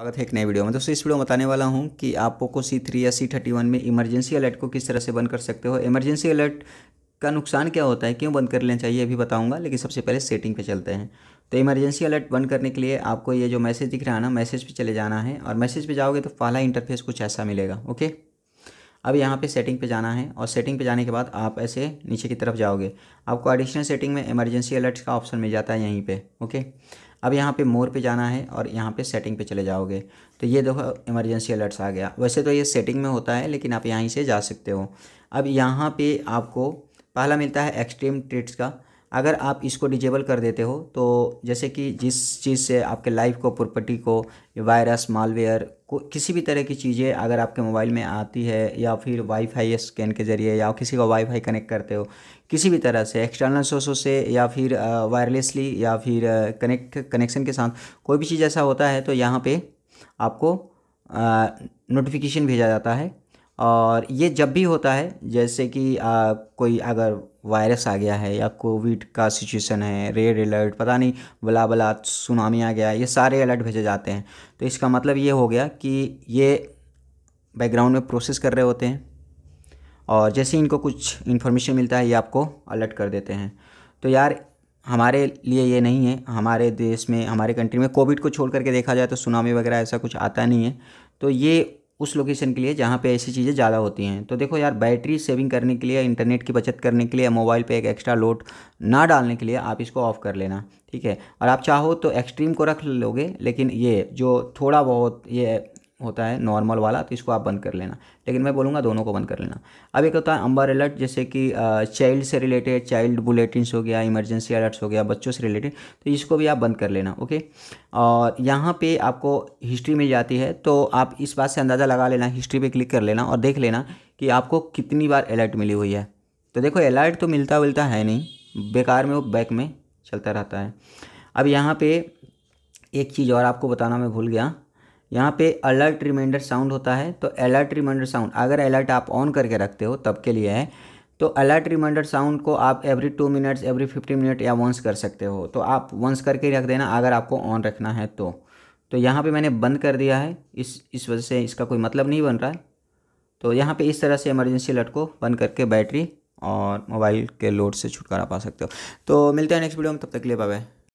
स्वागत है एक नई वीडियो में दोस्तों इस वीडियो में बताने वाला हूं कि आप पोको सी थ्री या सी थर्टी वन में इमरजेंसी अलर्ट को किस तरह से बंद कर सकते हो इमरजेंसी अलर्ट का नुकसान क्या होता है क्यों बंद कर लेना चाहिए अभी बताऊंगा लेकिन सबसे पहले सेटिंग पे चलते हैं तो इमरजेंसी अलर्ट बंद करने के लिए आपको ये जो मैसेज दिख रहा है ना मैसेज पर चले जाना है और मैसेज पर जाओगे तो पहला इंटरफेस कुछ ऐसा मिलेगा ओके अब यहाँ पे सेटिंग पे जाना है और सेटिंग पे जाने के बाद आप ऐसे नीचे की तरफ जाओगे आपको एडिशनल सेटिंग में इमरजेंसी अलर्ट का ऑप्शन मिल जाता है यहीं पर ओके अब यहाँ पे मोर पे जाना है और यहाँ पे सेटिंग पे चले जाओगे तो ये देखो इमरजेंसी अलर्ट्स आ गया वैसे तो ये सेटिंग में होता है लेकिन आप यहीं से जा सकते हो अब यहाँ पे आपको पहला मिलता है एक्सट्रीम ट्रीट्स का अगर आप इसको डिजेबल कर देते हो तो जैसे कि जिस चीज़ से आपके लाइफ को प्रॉपर्टी को वायरस मालवेयर को किसी भी तरह की चीज़ें अगर आपके मोबाइल में आती है या फिर वाईफाई स्कैन के ज़रिए या किसी को वाईफाई कनेक्ट करते हो किसी भी तरह से एक्सटर्नल सोर्सों से या फिर वायरलेसली या फिर कनेक्ट कनेक्शन के साथ कोई भी चीज़ ऐसा होता है तो यहाँ पे आपको नोटिफिकेशन भेजा जाता है और ये जब भी होता है जैसे कि आ, कोई अगर वायरस आ गया है या कोविड का सिचुएशन है रेड अलर्ट पता नहीं बला बला सुनामी आ गया ये सारे अलर्ट भेजे जाते हैं तो इसका मतलब ये हो गया कि ये बैकग्राउंड में प्रोसेस कर रहे होते हैं और जैसे इनको कुछ इन्फॉर्मेशन मिलता है ये आपको अलर्ट कर देते हैं तो यार हमारे लिए ये नहीं है हमारे देश में हमारे कंट्री में कोविड को छोड़ करके देखा जाए तो सुनामी वगैरह ऐसा कुछ आता नहीं है तो ये उस लोकेशन के लिए जहाँ पे ऐसी चीज़ें ज़्यादा होती हैं तो देखो यार बैटरी सेविंग करने के लिए इंटरनेट की बचत करने के लिए मोबाइल पे एक एक्स्ट्रा लोड ना डालने के लिए आप इसको ऑफ़ कर लेना ठीक है और आप चाहो तो एक्सट्रीम को रख लोगे लेकिन ये जो थोड़ा बहुत ये होता है नॉर्मल वाला तो इसको आप बंद कर लेना लेकिन मैं बोलूँगा दोनों को बंद कर लेना अब एक होता है अंबर अलर्ट जैसे कि चाइल्ड से रिलेटेड चाइल्ड बुलेटिन हो गया इमरजेंसी अलर्ट्स हो गया बच्चों से रिलेटेड तो इसको भी आप बंद कर लेना ओके और यहाँ पे आपको हिस्ट्री मिल जाती है तो आप इस बात से अंदाज़ा लगा लेना हिस्ट्री पर क्लिक कर लेना और देख लेना कि आपको कितनी बार अलर्ट मिली हुई है तो देखो अलर्ट तो मिलता विलता है नहीं बेकार में वो बैक में चलता रहता है अब यहाँ पर एक चीज़ और आपको बताना मैं भूल गया यहाँ पे अलर्ट रिमाइंडर साउंड होता है तो अलर्ट रिमाइंडर साउंड अगर अलर्ट आप ऑन करके रखते हो तब के लिए है तो अलर्ट रिमाइंडर साउंड को आप every two minutes every fifty minute या वंस कर सकते हो तो आप वंस करके रख देना अगर आपको ऑन रखना है तो तो यहाँ पे मैंने बंद कर दिया है इस इस वजह से इसका कोई मतलब नहीं बन रहा है तो यहाँ पे इस तरह से इमरजेंसी अलर्ट को बंद करके बैटरी और मोबाइल के लोड से छुटकारा पा सकते हो तो मिलते हैं नेक्स्ट वीडियो में तब तक के लिए बाय